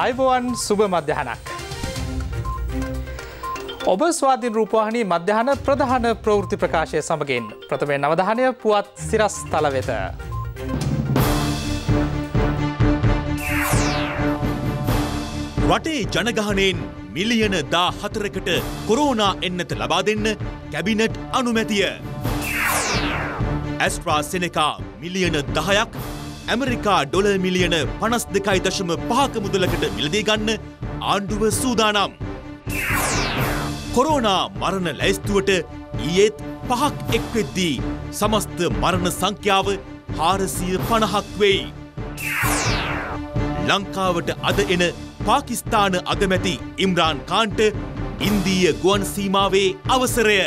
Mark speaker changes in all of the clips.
Speaker 1: අයිබෝවන් සුභ මධ්‍යහනක්. ඔබ ස්වාධීන් රූපවාහනී මධ්‍යහන ප්‍රධාන ප්‍රවෘති ප්‍රකාශය සමගින් ප්‍රථමය නවධානය පුවත් සිරස් තලවෙත.
Speaker 2: රටේ ජනගහනයෙන් මිලියන දා හතරකට කොරෝනා එන්නත ලබා දෙන්න කැබිනට් අනුමැතිය. ඇස්ට්‍රා සෙනකා මිලියන දහයක් ඇමරිකා ඩොල මිලියන පනස් දෙකයි දශම පහක මුදලකට මිලදී ගන්න ආණ්ඩුව සූදානම්. කොරෝනා මරණ ලැයිස්තුවට ඊයේත් පහක් එක්වෙද්දී සමස්ත මරණ සංඛ්‍යාව හාරසිය පණහක් වෙයි. ලංකාවට අද එන පාකිස්ථාන අගමැති ඉම්රාන් කාන්ට ඉන්දීය ගුවන් සීමාවේ අවසරය.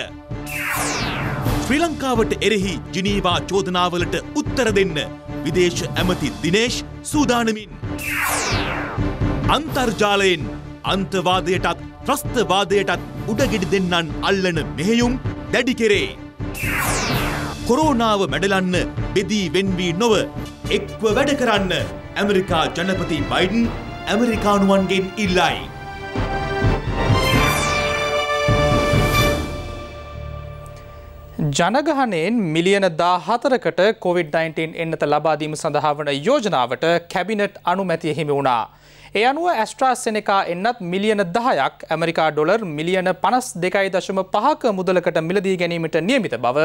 Speaker 2: ශ්‍රී ලංකාවට එරෙහි ජිනීවා චෝදනාවලට උත්තර දෙන්න විදේශ ඇමති දිනේශ් සූදානමින්. අන්තර්ජාලයෙන් අන්තවාදයටත් ත්‍රස්තවාදයටත් උඩගෙඩි දෙන්නන් අල්ලන මෙහෙයුම් දැඩි කෙරේ. කොරෝනාව මැඩලන්න බෙදී වෙන්වී නොව එක්ව වැඩ කරන්න ඇමරිකා ජනපති බයිඩන් ඇමරිකානුවන්ගෙන් ඉල්ලයි.
Speaker 1: ජනගහනයෙන් මිලියන දාහතරකට COොVID-19 එන්නත ලබාදීම සඳහා වන යෝජනාවට කැබිනට් අනුමැතිය හිමි වුණා. ඒ අනුව ඇස්ට්‍රාස්සෙනකා එන්නත් මිලියන දහයක් ඇමරිකා ඩොලර් මිලියන පනස් දෙකයි දශම පහක මුදලකට මිලදී ගැනීමට නියමිත බව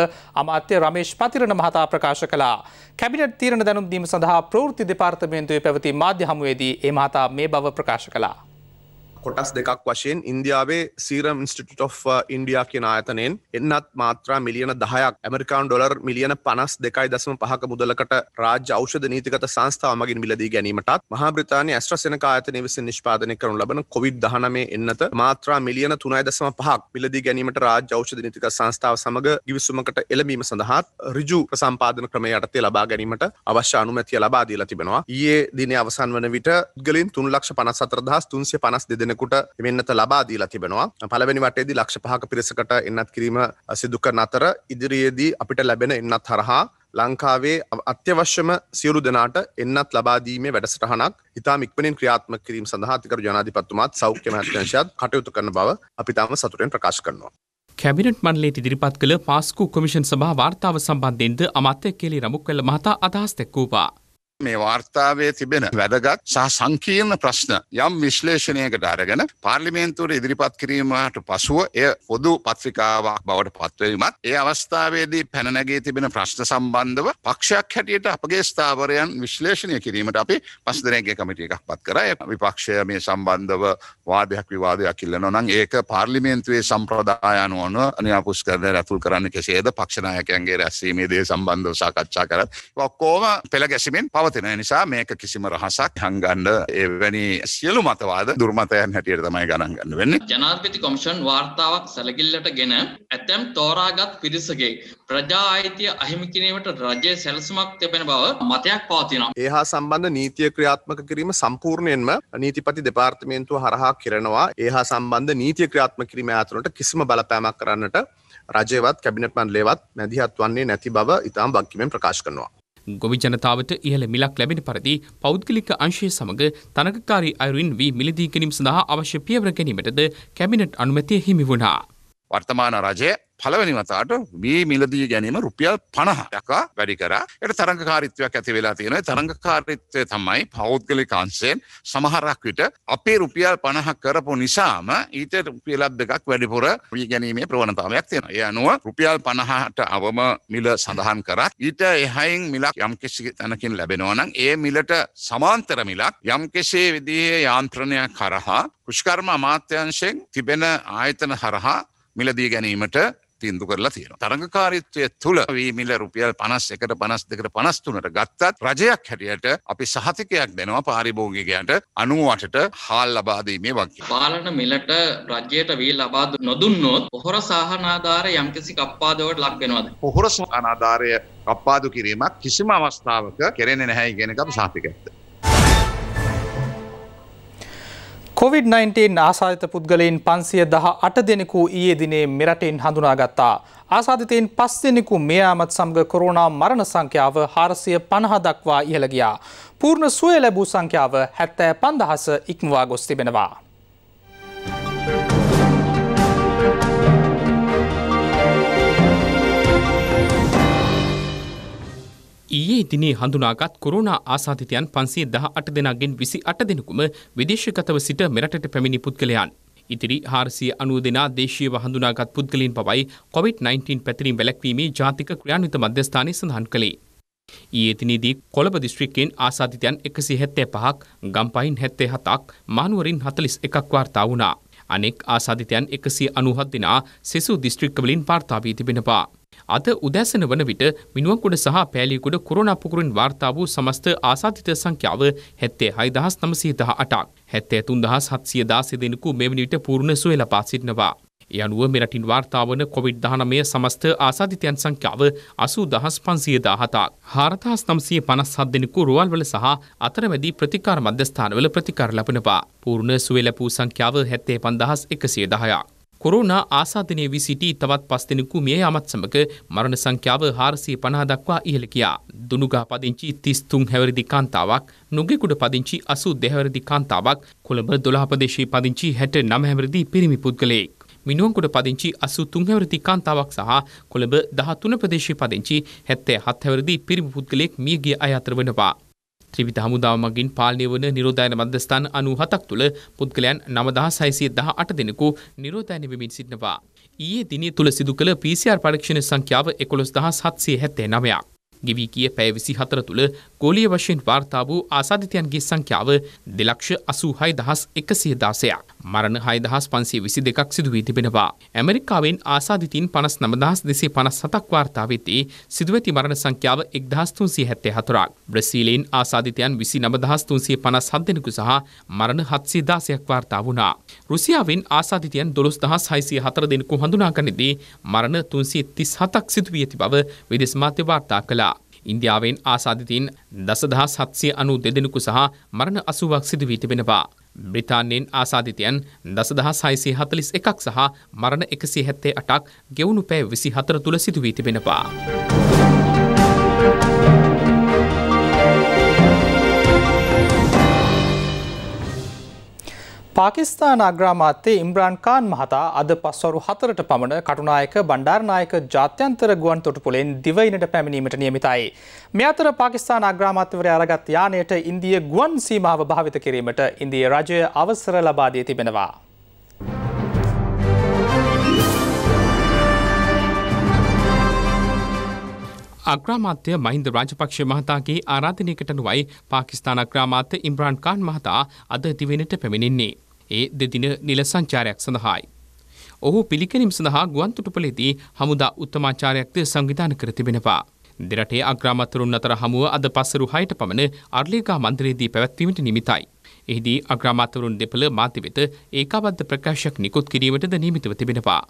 Speaker 1: අමාත්‍ය රමේශ් පතිරණ මහතා ප්‍රකාශ කලා. කැබිනට තීරණ දැනුම් දීම සඳහා ප්‍රෘති දෙපාර්තමේන්තුවේ පැවති මාධ්‍ය හමුවේදී ඒ මහතා මේ බව ප්‍රකාශ කලා.
Speaker 3: කොටස් දෙකක් වශයෙන් ඉන්දියාවේ Serum Institute of India uh, කියෙන ආයතනයෙන් එන්නත් මාත්‍රා මිලියන දහයක් ඇමරිකාන් ඩොර් මිලියන පනස් දෙකයි දසම පහක මුදලකට රාජ ෞෂධ නීතිකත සංස්ථාවමගින් මිලදී ගැනීමටත් මහාබ්‍රතානය ඇස්්‍රසනක ආයතනය විසින් නිෂ්පාදනය කරනු ලබන කොවිD දහනමේ එන්නත මාත්‍රා මිලියන තුනයි දසම පහක් මිලදී ගැනීමට රාජ ෞෂධ නීතික සංස්ථාව සමඟ ගිවිසුමකට එළඹීම සඳහාත් රිජු සම්පාදන ක්‍රමය යටතේ ලබා ගැනීමට අවශ්‍ය අනුමැතිය ලබාදීලා තිබෙනවා ඒ දින අවසන් වන විට ගලින් තුන් ලක්ෂ පනස් අතරදහස් තුන්සේ පනස් දෙදෙන දෙනෙකුට මෙන්නත ලබා දීලා තිබෙනවා පළවෙනි වටේදී ලක්ෂ පහක පිරිසකට එන්නත් කිරීම සිදු කරන අතර ඉදිරියේදී අපිට ලැබෙන එන්නත් හරහා ලංකාවේ අත්‍යවශ්‍යම සියලු දෙනාට එන්නත් ලබාදීමේ වැඩසටහනක් ඉතා මික්මනින් ක්‍රියාත්ම කිරීම සඳහා අතිකර ජනාධිපත්තුමත් සෞඛ්‍ය මහත්‍යංශයත් කටයුතු කරන බව අපි තාම සතුටෙන් ප්‍රකාශ කරනවා.
Speaker 4: කැබිනට් මන්ලේ ඉදිරිපත් කළ පාස්කු කොමිෂන් සභා වාර්තාව සම්බන්ධෙන්ද අමත්‍ය කෙලි රමුක්වැල්ල මහතා අදහස් දැක්වූවා.
Speaker 5: මේ වාර්තාවේ තිබෙන වැඩගත් සහ සංකීර්ණ ප්‍රශ්න යම් විශ්ලේෂණයකට අරගෙන පාර්ලිමේන්තුවට ඉදිරිපත් කිරීමට පසුව එය පොදු පත්‍රිකාවක් බවට පත්වීමත් ඒ අවස්ථාවේදී පැනනැගේ තිබෙන ප්‍රශ්න සම්බන්ධව පක්ෂයක් හැටියට අපගේ ස්ථාවරයන් විශ්ලේෂණය කිරීමට අපි පස්දරයගේ කමිටිය එකක් පත් කරයි විපක්ෂය මේ සම්බන්ධව වාදයක් විවාදයක් කිල්ලන නම් ඒක පාර්ලිමේන්තුවේ සම්ප්‍රදායනුවන අනිපුස් කරන රැතුල් කරන්න කෙසේද පක්ෂණයකන්ගේ රැස්සීමේදේ සම්බන්ධව සාකච්ඡා කරත් ඔක්කෝම පෙළ ගැසිමෙන් පව පවතින නිසා මේක කිසිම රහසක් හංගන්න එවැනි සියලු මතවාද දුර්මතයන් හැටියට තමයි ගණන් ගන්න වෙන්නේ.
Speaker 1: ජනාධිපති කොමිෂන් වාර්තාවක් සැලකිල්ලට ගෙන ඇතැම් තෝරාගත් පිරිසගේ ප්‍රජා අයිතිය අහිමි කිරීමට රජයේ සැලසුමක් තිබෙන බව මතයක් පවතිනවා.
Speaker 3: ඒ හා සම්බන්ධ නීතිය ක්‍රියාත්මක කිරීම සම්පූර්ණයෙන්ම නීතිපති දෙපාර්තමේන්තුව හරහා කරනවා. ඒ හා සම්බන්ධ නීතිය ක්‍රියාත්මක කිරීම ඇතුළට කිසිම බලපෑමක් කරන්නට රජයවත් කැබිනට් මණ්ඩලයවත් මැදිහත් වන්නේ නැති බව ඉතාම වගකීමෙන් ප්‍රකාශ කරනවා.
Speaker 4: ගොවි ජනතාවට ඉහළ මිලක් ලැබෙන පරිදි පෞද්ගලික අංශය සමග තනකකාරී අයුරින් වී මිලදී ගැනීම සඳහා අවශ්‍ය පියවර ගැනීමටද කැබිනට් අනුමැතිය හිමි
Speaker 5: වුණා. වර්තමාන රජය පළවැනි වතාවට මේ මිලදී ගැනීම රුපියල් 50 දක්වා වැඩි කරා. ඒකට තරංගකාරීත්වයක් ඇති වෙලා තියෙනවා. තරංගකාරීත්වය තමයි පෞද්ගලික අංශයෙන් සමහරක් විට අපේ රුපියල් 50 කරපු නිසාම ඊට රුපියල් දෙකක් වැඩිපුර ගැනීමේ ප්‍රවණතාවයක් තියෙනවා. ඒ අනුව රුපියල් 50ට අවම මිල සඳහන් කරත් ඊට එහයින් මිලක් යම්කිසි තැනකින් ලැබෙනවා නම් ඒ මිලට සමාන්තර මිලක් යම්කිසි විදිහේ යාන්ත්‍රණයක් කරහා කුෂ්කර්ම අමාත්‍යංශයෙන් තිබෙන ආයතන හරහා මිලදී ගැනීමට තීන්දු කරලා තියෙනවා. තරඟකාරීත්වය තුළ වීමිල රුපියල් 51ට 52ට 53ට ගත්තත් රජයක් හැටියට අපි සහතිකයක් දෙනවා පාරිභෝගිකයන්ට 98ට හාල් ලබා දීමේ වගේ.
Speaker 1: පාලන මිලට රජයට
Speaker 5: වී ලබා නොදුන්නොත්
Speaker 1: පොහොර සහනාධාර යම්කිසි කප්පාදුවට ලක් වෙනවද?
Speaker 5: පොහොර සහනාධාරය කප්පාදු කිරීමක් කිසිම අවස්ථාවක කෙරෙන්නේ නැහැ කියන එක අපි සාපිකත්ද.
Speaker 1: COVID-19 ආසාධිත පුද්ගලයින් පන්සිය දහ අට දෙනෙකු ඊයේ දිනේ මෙරටෙන් හඳුනාගත්තා. ආසාධිතයෙන් පස් දෙනෙකු මේ ආමත් සමග කොරෝනා මරණ සංඛ්‍යාව හාරසිය පණහදක්වා ඉහළගියා. පූර්ණ සුවය ලැබූ සංඛ්‍යාව හැත්තෑ පන්දහස ඉක්මවා ගොස් තිබෙනවා.
Speaker 4: ඊයේ දිනේ හඳුනාගත් කොරෝනා ආසාධිතයන් පන්සේ දහ අට දෙනාගෙන් විසි අට දෙනෙකුම විදේශගතව සිට මෙරටට පැමිණි පුද්ගලයන්. ඉතිරි හාරසිය අනුව දෙනා දේශීව හඳුනාගත් පුද්ගලින් පවයි කොවිD-19 පැතිරීම් වැලැක්වීමේ ජාතික ක්‍රියාන්විත මධ්‍යස්ථානය සඳහන් කළේ. ඊයේතිනේදී කොළඹ දිස්ත්‍රික්කයෙන් ආසාධිතයන් එකසි හැත්තේ පහක් ගම්පයින් හැත්තේ හතක් මානුවරින් හතලිස් එකක් වාර්තා වුණා. අනෙක් ආසාධිතයන් එකසි අනුහත් දෙනා සෙසු දිස්ත්‍රික්කවලින් පාර්තාාවී තිබෙනවා. අද උදැසන වන විට මිනුවකුඩ සහ පෑලිකුඩ කොරෝනා පුකුරින් වාර්තා වූ සමස්ත ආසාධිත සංඛ්‍යාව හැත්තේ හයිදහස් නමසීදහ අටක් හැත්තේ තුන්දහස් හත්සිය දාසය දෙනෙකු මෙවැනි විට පූර්ණ සුවය ලබා සිටිනවා. ඒ අනුව මෙරටින් වාර්තාාවන කොවිD-19 සමස්ත ආසාධිතයන් සංඛ්‍යාව අසූ දහස් පන්සිය දාහතාක් හාරතහස් නම්සිය පනස් සද්දෙනෙකු රුවල්වල සහ අතරමැදි ප්‍රතිකාර මධ්‍යස්ථානවල ප්‍රතිකාර ලබනවා. පූර්ණ සුවලපූ සංඛ්‍යාව හැත්තේ පන්දහස් එකසිය දහයක්. කොරුණා ආසාධනය වී සිටි තවත් පස්දෙනෙකු මිය යමත් සමග මරණ සංඛ්‍යාව හාරසිය පනා දක්වා ඉහළ කියා. දුනුගා පදිංචි තිස්තුන් හැවරදි කාන්තාවක් නොගෙකුඩ පදිංචි අසු දෙහැවරදි කාන්තාවක් කොළඹ දොළහපදේශී පදිංචි හැට නමහැවරදි පිරිමි පුද්ගලයෙක්. මිනුවන්කුඩ පදිංචි අසු තුන්හැවරදි කාන්තාවක් සහ කොළඹ දහතුන ප්‍රදේශී පදිංචි හැත්තෑ හත්හැවරදි පිරිමි පුද්ගලයෙක් මියගේ අය අතර වනවා. ත්‍රිවිධ හමුදාව මගින් පාලනය වන නිරෝධායන මධ්‍යස්ථාන අනු හතක් තුළ පුද්ගලයන් නමදහස් සයිසිය දහ අට දෙනෙකු නිරෝධායන වෙමින් සිටිනවා. ඊයේ දිනේ තුළ සිදු කළ PCR පරීක්ෂණ සංඛ්‍යාව එකොළොස් දහස් හත්සිය හැත්තේ නවයක්. ගෙවී කිය පැය විසි හතර තුළ ගෝලිය වශයෙන් වාර්තා වූ ආසාධිතයන්ගේ සංඛ්‍යාව දෙලක්ෂ අසූහයි දහස් එකසිය දාසයක් මරණ හයදහස් පන්සේ විසි දෙකක් සිදුවී තිබෙනවා. ඇමරිකාවෙන් ආසාධිතින් පනස් නමදහස් දෙසේ පනස් සතක් වාර්තාවතේ සිදුවති මරණ සංඛ්‍යාව එක්දහස්තුන්සේ හැත්තේ හතුරක්. බ්‍රසීලයෙන් ආසාධිතයන් විසි නමදහස්තුන්සේ පනස් හත් දෙෙනෙකු සහ මරණ හත්සේ දාසයක් වාර්තා වුණා. රුසියාවෙන් ආසාධිතයන් දොළොස් දහස් හයිසිය හතර දෙෙනෙකු හඳුනාගනිදී මරණ තුන්සේ තිස් හතක් සිදුවිය ඇති බව විදෙස්මාත්‍ය වාර්තා කලා. ඉන්දියාවෙන් ආසාධිතීන් දසදා සත්සය අනු දෙදෙනෙකු සහ මරණ අසුවක් සිදුවී තිබෙනවා. බ්‍රිතාන්යෙන් ආසාධිතයන් දසදහ සයිසිය හතලිස් එකක් සහ මරණ එකසි හැත්තේ අටක් ගෙවුණු පෑ විසි හතර තුළ සිදුවී තිබෙනවා.
Speaker 1: පාකිස්ාන අග්‍රාමාත්‍යය ඉම්බ්‍රාන් කාන් මහතා අද පස්වරු හතරට පමණ කටුනායක බණ්ඩාර්නායක ජාත්‍යන්තර ගුවන් තොටුපුලෙන් දිවයිනට පැමිණීමට නියමිතයි. මෙ අතර පාකිස්ාන අග්‍රාමාත්‍යවර අරගත් යානයට ඉන්දිය ගුවන් සීමාව භාවිත කිරීමට ඉන්දිය රජය අවසර ලබාදී තිබෙනවා.
Speaker 4: අග්‍රාමාත්‍ය මහින්ද රාජපක්ෂ මහතාගේ ආරාධනයකටනුවයි පාකිස්ාන අග්‍රාමාත්‍ය ඉම්බ්‍රාන්කාන් මහතා අද දිවෙනට පැමිණින්නේ. ඒ දෙදින නිල සංචාරයක් සඳහායි. ඔහු පිළිකැනීම් සඳහා ගුවන්තුටුපලෙදී හමුදා උත්තමාචාරයක්ද සංවිධාන කර තිබෙනවා. දෙරටේ අග්‍රාමතුරුන් අතර හමුව අද පසරු හයට පමණ අර්ලිකා මන්දිරයේදී පැවැත්වීමට නිමිතයි. එහිදී අග්‍රාමාතවරුන් දෙපළ මාති වෙත ඒකාබද්ධ ප්‍රකාශයක් නිකුත් කිරීමටද නියමිතව තිබෙනවා.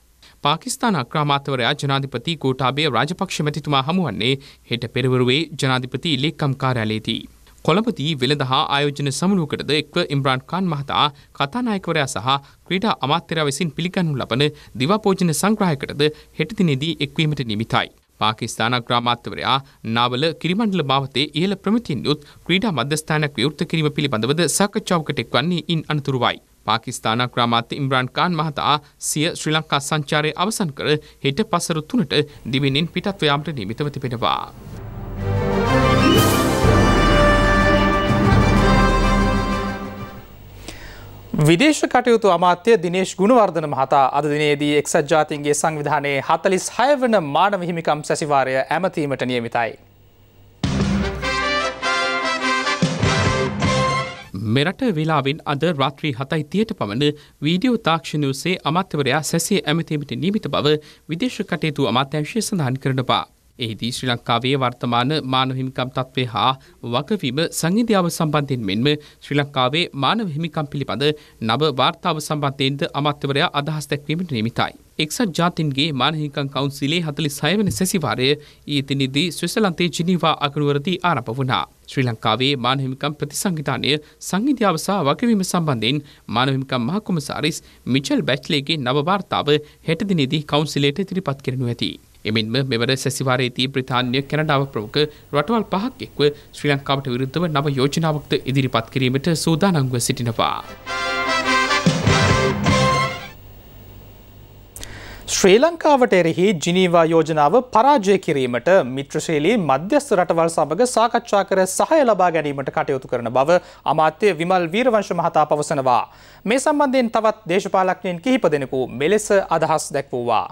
Speaker 4: පාකිස්ාන අක්‍රාමාතවරයා ජනාධිපති කෝටාබේ රාජපක්ෂ මැතිතුමා හමුවන්නේ හෙට පෙරවරුවේ ජනාධිපති ඉලෙක්කම් කාරයාලේදී. කොළඹදී වෙළඳ හා ආයෝජන සමුළුවකටද එක්ව ඉම්රාන් කාන් මහතා කතානායකවරයා සහ ක්‍රීඩා අමාත්‍යරයා විසින් පිළිගනු ලබන දිවාපෝජන සංග්‍රහයකටද හෙට දිනේදී එක්වීමට නිමිතයි. පාකිස්ාන ග්‍රාමාත්‍යවරයා නාවල කිරිමණ්ඩල භාවතේ ඉහළ ප්‍රමිතින් යුත් ක්‍රීඩා මධ්‍යස්ථානයක් විවෘත කිරීම පිළිබඳවද සාකච්ඡාවකට එක්වන්නේ ඉන් අනතුරුවයි. පාකිස්ාන ග්‍රාමාත්‍ය ඉම්රාන් කාන් මහතා සිය ශ්‍රී ලංකා සංචාරය අවසන් කර හෙට පසරු තුනට දිවිනින් පිටත්වයාමට නිමිතව තිබෙනවා.
Speaker 1: විදේශ කටයුතු අමාත්‍ය දිනේශ් ගුණවර්ධන මහතා අද දිනේදී එක්සත් ජාතින්ගේ සංවිධානයේ හතලිස් හයවන මානව හිමිකම් සැසිවාරය ඇමතීමට නියමිතයි.
Speaker 4: මෙරට වෙලාවෙන් අද රාත්‍රී හතයි තියට පමණ වීඩියෝ තාක්ෂණ ඔස්සේ අමාත්‍යවරයා සැසේ ඇමතීමට නියමිත බව විදේශ කටයුතු අමාත්‍යංශය සඳහන් කරනවා. එහිදී ශ්‍රී ලංකාවේ වර්තමාන මානවහිමිකම් තත්ත්වය හා වගවීම සංහිධාව සම්බන්ධයෙන් මෙන්ම ශ්‍රී ලංකාවේ මානව හිමිකම් පිළිබඳ නව වාර්තාව සම්බන්ධයෙන්ද අමත්‍යවරයා අදහස් දැක්වීමට නිමිතයි. එක්සත් ජාතින්ගේ මානහිකං කවන්සිලේ හතලි සයවන සැසිවාරය ඊතිනිදී ස්විසලන්තේ ජිනිවා අකරුවරදී ආරප වුණා. ශ්‍රී ලංකාවේ මානහිමිකම් ප්‍රතිසංවිධානය සංහිධ්‍යාවසා වගවීම සම්බන්ධයෙන් මානහිමිකම් මහකුමසාරිස් මිචල් බැච්ලේගේ නවවාර්තාව හෙටදිනිදී කවන්සිලේට තිරිපත් කරනු ඇති. එමෙන්ම මෙවර සැසිවාරයේදී බ්‍රතාන්‍ය කැනඩාව ප්‍රමුඛ රටවල් පහක් එක්ව ශ්‍රී ලංකාවට විරුද්ධව නව යෝජනාවක්ද ඉදිරිපත් කිරීමට සූදානම්ව සිටිනවා.
Speaker 1: ශ්‍රී ලංකාවට එරෙහි ජිනීවා යෝජනාව පරාජය කිරීමට මිත්‍රශීලී මධ්‍යස්ථ රටවල් සමඟ සාකච්ඡා කර සහය ලබා ගැනීමට කටයුතු කරන බව අමාත්‍ය විමල් වීරවංශ මහතා පවසනවා. මේ සම්බන්ධයෙන් තවත් දේශපාලක්ඥයෙන් කිහිප දෙනෙකු මෙලෙස අදහස් දැක්වූවා.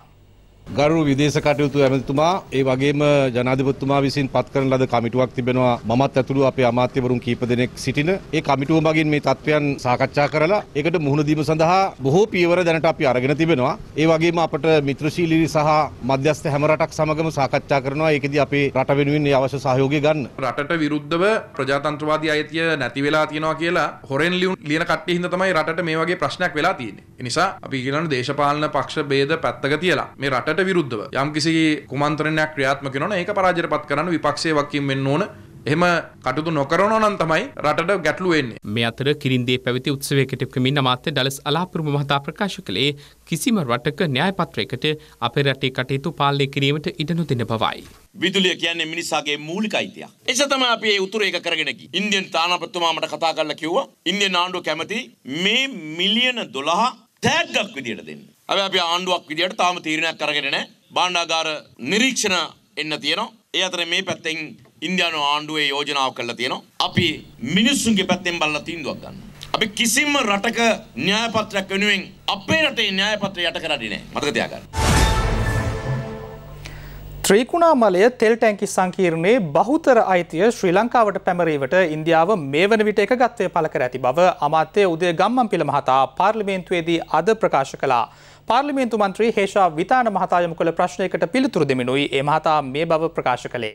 Speaker 3: ගරු විදේශ කටයුතු ඇමතිතුමා ඒ වගේම ජනාධිපතිතුමා විසින් පත් කරන ලද කමිටුවක් තිබෙනවා මමත් ඇතුළු අපේ අමාත්‍යවරුන් කීප දෙනෙක් සිටින ඒ කමිටුව මගින් මේ තත්ත්වයන් සාකච්ඡා කරලා ඒකට මුහුණ දීම සඳහා බොහෝ පියවර දැනට අපි අරගෙන තිබෙනවා ඒ වගේම අපට මිත්‍රශීලී සහ මධ්‍යස්ථ හැම රටක් සමගම සාකච්ඡා කරනවා ඒකෙදී අපේ රට වෙනුවෙන් මේ අවශ්‍ය සහයෝගය ගන්න
Speaker 4: රටට විරුද්ධව ප්‍රජාතන්ත්‍රවාදී අයිතිය නැති වෙලා තියෙනවා කියලා හොරෙන් ලියන කට්ටිය හින්දා තමයි රටට මේ වගේ ප්‍රශ්නයක් වෙලා තියෙන්නේ ඒ නිසා අපි කියනවා දේශපාලන පක්ෂ ભેද පැත්තක තියලා මේ රටට කට විරුද්ධව යම් කිසි කුමන්ත්‍රණයක් ක්‍රියාත්මක වෙනවා ඒක පරාජයට පත් කරන්න විපක්ෂයේ වකිම් වෙන්න ඕන එහෙම කටයුතු නොකරනවා නම් තමයි රටට ගැටලු වෙන්නේ. මේ අතර කිරින්දේ පැවති උත්සවයකට ප්‍රමිණ අමාත්‍ය ඩලස් අලාපුරුම මහතා ප්‍රකාශ කළේ කිසිම රටක න්‍යාය පත්‍රයකට අපේ රටේ කටයුතු පාලනය කිරීමට ඉඩ නොදෙන බවයි.
Speaker 2: විදුලිය කියන්නේ මිනිසාගේ මූලික අයිතියක්. එස තමයි අපි මේ උතුර එක කරගෙන ගියේ. ඉන්දියන් තානාපතිතුමා මට කතා කරලා කිව්වා ඉන්දියන් ආණ්ඩුව කැමති මේ මිලියන 12 තෑග්ගක් විදියට දෙන්න. අපි අපි ආණ්ඩුවක් විදියට තාම තීරණයක් අරගෙන නැහැ. භාණ්ඩාගාර නිරීක්ෂණ එන්න තියෙනවා. ඒ අතර මේ පැත්තෙන් ඉන්දියානු ආණ්ඩුවේ යෝජනාව කරලා තියෙනවා. අපි මිනිස්සුන්ගේ පැත්තෙන් බලලා තීන්දුවක් ගන්න. අපි කිසිම රටක න්‍යාය පත්‍රයක් වෙනුවෙන් අපේ රටේ න්‍යාය පත්‍රය යට කරන්නේ නැහැ. මතක තියාගන්න.
Speaker 1: ත්‍රීකුණාමලය තෙල් ටැංකි සංකීර්ණයේ බහුතර අයිතිය ශ්‍රී ලංකාවට පැමරීමට ඉන්දියාව මේ වන විට එකගත්වය පළ කර ඇති බව අමාත්‍ය උදය ගම්මන් පිළ මහතා පාර්ලිමේන්තුවේදී අද ප්‍රකාශ කළා. පාර්ලිමේන්තු මන්ත්‍රී හේෂා විතාන මහතායම කළ ප්‍රශ්නයකට පිළිතුරු දෙමිනුයි ඒ මහතා මේ බව ප්‍රකාශ කළේ.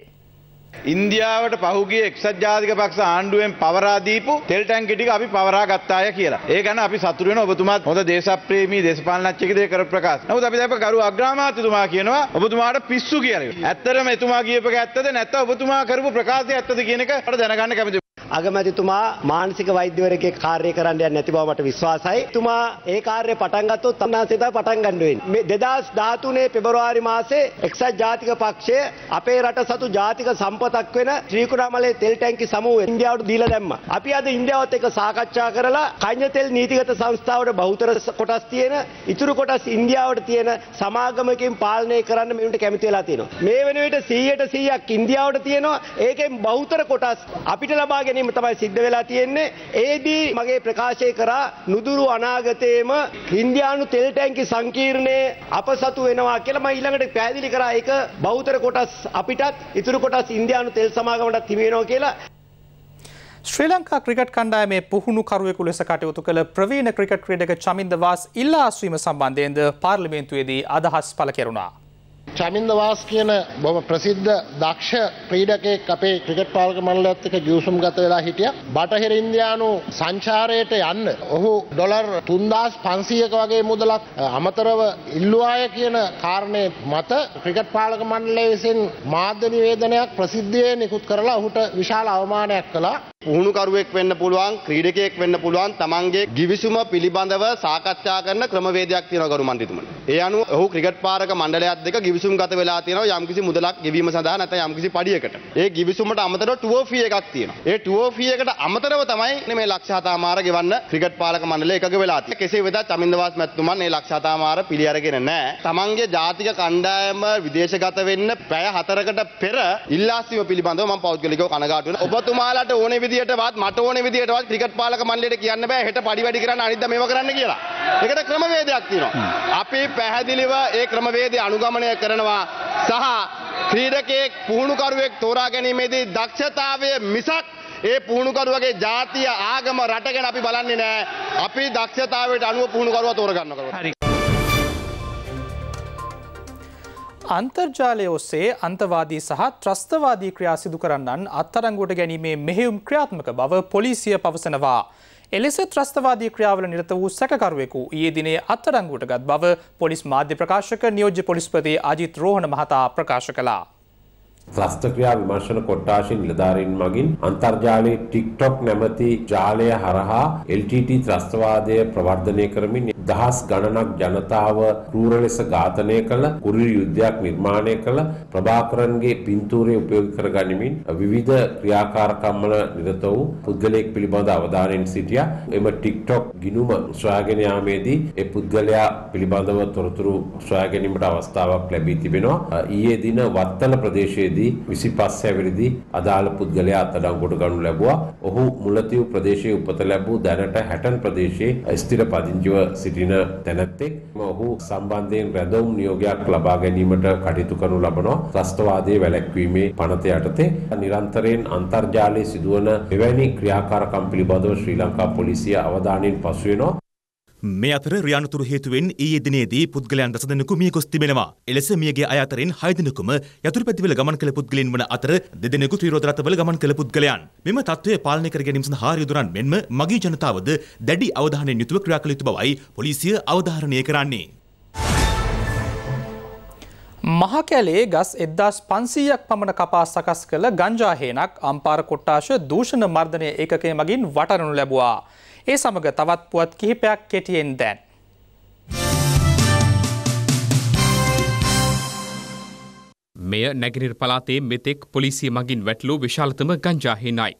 Speaker 6: ඉන්දියාවට පහුගේ එක්සත් ජාතික පක්ෂ ආණ්ඩුවෙන් පවරා දීපු තෙල් ටැංකිය ටික අපි පවරා ගත්තාය කියලා. ඒ ගැන අපි සතුටු වෙනවා ඔබතුමාත් හොඳ දේශප්‍රේමී දේශපාලනඥයෙක් දේ කරපු ප්‍රකාශ. නමුත් අපි දැන් ගරු අග්‍රාමාත්‍යතුමා කියනවා ඔබතුමාට පිස්සු කියලා. ඇත්තටම එතුමා කියපක ඇත්තද නැත්නම් ඔබතුමා කරපු ප්‍රකාශය ඇත්තද කියන එක අපට දැනගන්න කැමතියි. අගමැතිතුමා මානසික වෛද්‍යවරයෙක් කාර්ය කරන්න යන්නේ නැති බව මට විශ්වාසයි. තුමා ඒ කාර්ය පටන් ගත්තොත් උන්වහන්සේ තමයි පටන් ගන්න වෙන්නේ. මේ 2013 පෙබරවාරි මාසේ එක්සත් ජාතික පක්ෂය අපේ රට සතු ජාතික සම්පතක් වෙන ශ්‍රීකුණාමලේ තෙල් ටැංකි සමූහය ඉන්දියාවට දීලා දැම්මා. අපි අද ඉන්දියාවත් එක්ක සාකච්ඡා කරලා කඤ්ඤ තෙල් නීතිගත සංස්ථාවට බහුතර කොටස් තියෙන ඉතුරු කොටස් ඉන්දියාවට තියෙන සමාගමකින් පාලනය කරන්න මෙන්නට කැමති වෙලා තියෙනවා. මේ වෙනුවට 100ට 100ක් ඉන්දියාවට තියෙනවා. ඒකෙන් බහුතර කොටස් අපිට ලබා ගැනීම ගැනීම තමයි සිද්ධ වෙලා තියෙන්නේ. ඒදී මගේ ප්‍රකාශය කරා නුදුරු අනාගතයේම ඉන්දියානු තෙල් ටැංකි සංකීර්ණයේ අපසතු වෙනවා කියලා මම ඊළඟට පැහැදිලි කරා. ඒක බහුතර කොටස් අපිටත් ඉතුරු කොටස් ඉන්දියානු තෙල් සමාගමටත් හිමි වෙනවා කියලා.
Speaker 1: ශ්‍රී ලංකා ක්‍රිකට් කණ්ඩායමේ පුහුණු කරුවෙකු ලෙස කටයුතු කළ ප්‍රවීණ ක්‍රිකට් ක්‍රීඩක චමින්ද වාස් ඉල්ලා අස්වීම සම්බන්ධයෙන්ද පාර්ලිමේන්තුවේදී අදහස් පළ කෙරුණා.
Speaker 6: චමින්දවාස් කියන බොම ප්‍රසිද්ධ දක්ෂ ක්‍රීඩකෙක් අපේ ක්‍රිකට් පාලක මණ්ඩලයත් එක්ක ගිවිසුම් ගත වෙලා හිටියා. බටහිර ඉන්දියානු සංචාරයට යන්න ඔහු ඩොලර් 3500ක වගේ මුදලක් අමතරව ඉල්ලුවාය කියන කාරණේ මත ක්‍රිකට් පාලක මණ්ඩලය විසින් මාධ්‍ය නිවේදනයක් ප්‍රසිද්ධියේ නිකුත් කරලා ඔහුට විශාල අවමානයක් කළා. පුහුණුකරුවෙක් වෙන්න පුළුවන් ක්‍රීඩකයෙක් වෙන්න පුළුවන් තමන්ගේ ගිවිසුම පිළිබඳව සාකච්ඡා කරන ක්‍රමවේදයක් තියෙනවා ගරු මන්ත්‍රීතුමනි. ඒ අනුව ඔහු ක්‍රිකට් පාරක මණ්ඩලයක් දෙක ගිවිසුම් ගත වෙලා තියෙනවා යම්කිසි මුදලක් ගෙවීම සඳහා නැත්නම් යම්කිසි පඩියකට. ඒ ගිවිසුමට අමතරව ටුවෝෆී එකක් තියෙනවා. ඒ ටුවෝෆී එකට අමතරව තමයි මේ ලක්ෂ හතමාර ගෙවන්න ක්‍රිකට් පාලක මණ්ඩලය එකග වෙලා තියෙන්නේ. කෙසේ වෙතත් චමින්දවාස් මැතිතුමන් මේ ලක්ෂ හතමාර පිළිඅරගෙන නැහැ. තමන්ගේ ජාතික කණ්ඩායම විදේශගත වෙන්න පැය 4කට පෙර ඉල්ලාසිම පිළිබඳව මම පෞද්ගලිකව කනගාටු වෙනවා. ඔබතුමාලට ඕනේ විදියටවත් මට ඕන විදියටවත් ක්‍රිකට් පාලක මණ්ඩලයට කියන්න බෑ හෙට පඩි වැඩි කරන්න අනිද්දා මේව කරන්න කියලා. ඒකට ක්‍රමවේදයක් තියෙනවා. අපි පැහැදිලිව ඒ ක්‍රමවේදය අනුගමනය කරනවා සහ ක්‍රීඩකයෙක් පුහුණුකරුවෙක් තෝරා ගැනීමේදී දක්ෂතාවය මිසක් ඒ පුහුණුකරුවගේ ජාතිය ආගම රටගෙන අපි බලන්නේ නෑ. අපි දක්ෂතාවයට අනුව පුහුණුකරුවා තෝරගන්නකොට.
Speaker 1: අන්තර්ජාලය ඔස්සේ අන්තවාදී සහ ත්‍රස්තවාදී ක්‍රියා සිදු කරන්නන් අත්තරංගුවට ගැනීමේ මෙහෙයුම් ක්‍රියාත්මක බව පොලිසිය පවසනවා. එලෙස ත්‍රස්තවාදී ක්‍රියාවල නිරත වූ සැකරුවෙකු ඒ දිනේ අත්තරංගුවට ගත් බව පොලිස් මාධ්‍ය ප්‍රකාශක නියෝජ්‍ය පොලිස්පති අජිත් රෝහණ මහතා ප්‍රකාශ කලා.
Speaker 5: ත්‍රස්තක්‍රියා විමර්ශන කොට්ටාශි නිලධාරීන් මගින් අන්තර්ජාලයේ ටික්ටොක් නැමැති ජාලය හරහා LTT ත්‍රස්තවාදය ප්‍රවර්ධනය කරමින් දහස් ගණනක් ජනතාව රූර ලෙස ඝාතනය කළ කුරිරු යුද්ධයක් නිර්මාණය කළ ප්‍රභාකරන්ගේ පින්තූරය උපයෝගී කරගනිමින් විවිධ ක්‍රියාකාරකම් වල නිරත වූ පුද්ගලයෙක් පිළිබඳ අවධානයෙන් සිටියා එම ටික්ටොක් ගිණුම සොයාගෙන යාමේදී ඒ පුද්ගලයා පිළිබඳව තොරතුරු සොයා ගැනීමට අවස්ථාවක් ලැබී තිබෙනවා ඊයේ දින වත්තල ප්‍රදේශයේ අවුරුද්දේදී 25 හැවිරිදි අදාළ පුද්ගලයා අත්අඩංගුවට ගනු ලැබුවා. ඔහු මුලතිව් ප්‍රදේශයේ උපත ලැබූ දැනට හැටන් ප්‍රදේශයේ ස්ථිර පදිංචිව සිටින තැනැත්තෙක්. ඔහු සම්බන්ධයෙන් රැඳවුම් නියෝගයක් ලබා ගැනීමට කටයුතු කරනු ලබනවා. ත්‍රස්තවාදයේ වැළැක්වීමේ පනත යටතේ නිරන්තරයෙන් අන්තර්ජාලයේ සිදුවන මෙවැනි ක්‍රියාකාරකම් පිළිබඳව ශ්‍රී ලංකා පොලිසිය අවධානයෙන් පසු වෙනවා.
Speaker 2: මේ අතර රියනතුරු හේතුවෙන් ඊයේ දිනේදී පුද්ගලයන් දස දෙනෙකු මිය ගොස් තිබෙනවා. එලෙස මියගේ අය අතරින් 6 දෙනෙකුම යතුරුපැදිවිල ගමන් කළ පුද්ගලයන් වන අතර දෙදෙනෙකු ත්‍රිරෝද රථවල ගමන් කළ පුද්ගලයන්. මෙම තත්ත්වය පාලනය කර ගැනීම සඳහා යොදුනන් මෙන්ම මගී ජනතාවද දැඩි අවධානයෙන් යුතුව ක්‍රියා කළ යුතු බවයි පොලිසිය අවධාරණය කරන්නේ.
Speaker 1: මහකැලේ ගස් එද්දාස් පන්සීයක් පමණ කපා සකස් කළ ගංජාහේනක් අම්පාර කොට්ටාශ දූෂණ මර්ධනය ඒකකය මගින් වටරනු ලැබවා. ඒ සමඟ තවත් පුවත් කිහිපයක් කෙටියෙන් දැන්.
Speaker 4: මෙය නැගිනිර පලාතේ මෙතෙක් පොලිසිය මගින් වැටලූ විශාලතම ගංජාහිනයි.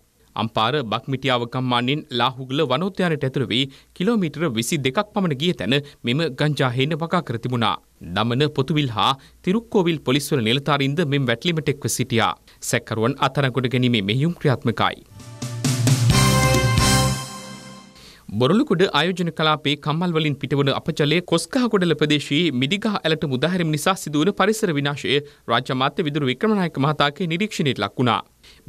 Speaker 4: අම්පාර බක්මිටියාව ගම්මානෙන් ලාහුගල වනෝද්‍යානයට ඇතුළු වී කිලෝමීටර 22ක් පමණ ගිය තැන මෙම ගංජාහේන වගා කර තිබුණා. දමන පොතුවිල් හා තිරුක්කෝවිල් පොලිස්වල නිලධාරීන්ද මෙම වැටලීමට එක්ව සිටියා. සැකරුවන් අත්අඩංගුවට ගැනීමේ මෙහියුම් ක්‍රියාත්මකයි. බොරලුකුඩ ආයෝජන කලාපේ කම්මල්වලින් පිටවන අපචලය කොස්ගහකොඩල ප්‍රදේශයේ මිදිගහ ඇලට මුදාහැරම් නිසා සිදුවන පරිසර විනාශය රාජ්‍ය මාත්‍ය විදුරු වික්‍රමනායක මහතාගේ නිරීක්ෂණයට ලක් වුණා.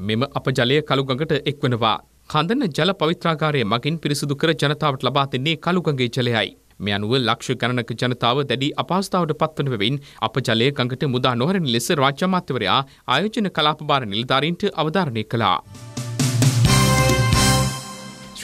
Speaker 4: මෙම අපජලය කළුගඟට එක්වනවා. කඳන ජල පවිත්‍රාගාරය මගින් පිරිසුදු කර ජනතාවට ලබා දෙන්නේ කළුගඟේ ජලයයි. මේ අනුව ලක්ෂ ගණනක ජනතාව දැඩි අපහසුතාවට පත්වන බැවින් අපජලය ගඟට මුදා නොහැරෙන ලෙස රාජ්‍ය මාත්‍යවරයා ආයෝජන කලාප භාර නිලධාරීන්ට අවධාරණය කළා.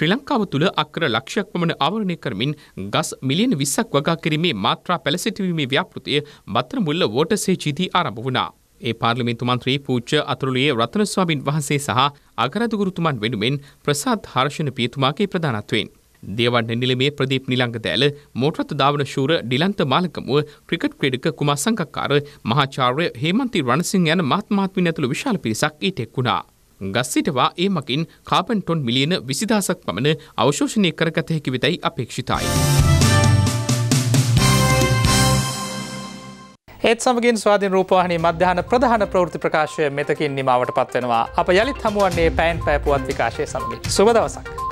Speaker 4: ශ්‍රී ලංකාව තුළ අක්‍ර ලක්ෂයක් පමණ ආවරණය කරමින් ගස් මිලියන විස්සක් වගා කිරීමේ මාත්‍රා පැලසිටවීමේ ව්‍යාපෘතිය බත්තර මුල්ල වෝටසේ ජීතී ආරම්භ වුණා. ඒ පාර්ලිමේන්තු මන්ත්‍රී පූච්ච අතුරුලියේ රත්නස්වාමින් වහන්සේ සහ අගරදුගුරුතුමන් වෙනුවෙන් ප්‍රසාත් හර්ෂණ පියතුමාගේ ප්‍රධානත්වයෙන්. දේවන්න නිලමේ ප්‍රදීප් නිලංග දෑල මෝටරත් දාවන ශූර ඩිලන්ත මාලකමුව ක්‍රිකට් ක්‍රඩක කුමා සංකක්කාර මහාචාර්ය හේමන්ති රණසිං යන මාත්මාත්මින් ඇතුළු විශාල පිරිසක් ඊටෙක් වුණා. ගස් සිටවා ඒ මකින් කාබන් ටොන් මිලියන විසිදහසක් පමණ අවශෝෂණය කරගත හැකි වෙතයි අපේක්ෂිතයි.
Speaker 1: ඒත් සමගින් ස්වාධීන් රූපවාහනි මධ්‍යහන ප්‍රධාන ප්‍රෘති ප්‍රකාශය මෙතකින් නිමාවට පත්වෙනවා අප යළිත් හමුවන්නේ පැන් පැපුවත් විකාශය සමගින් සුබදවසක්.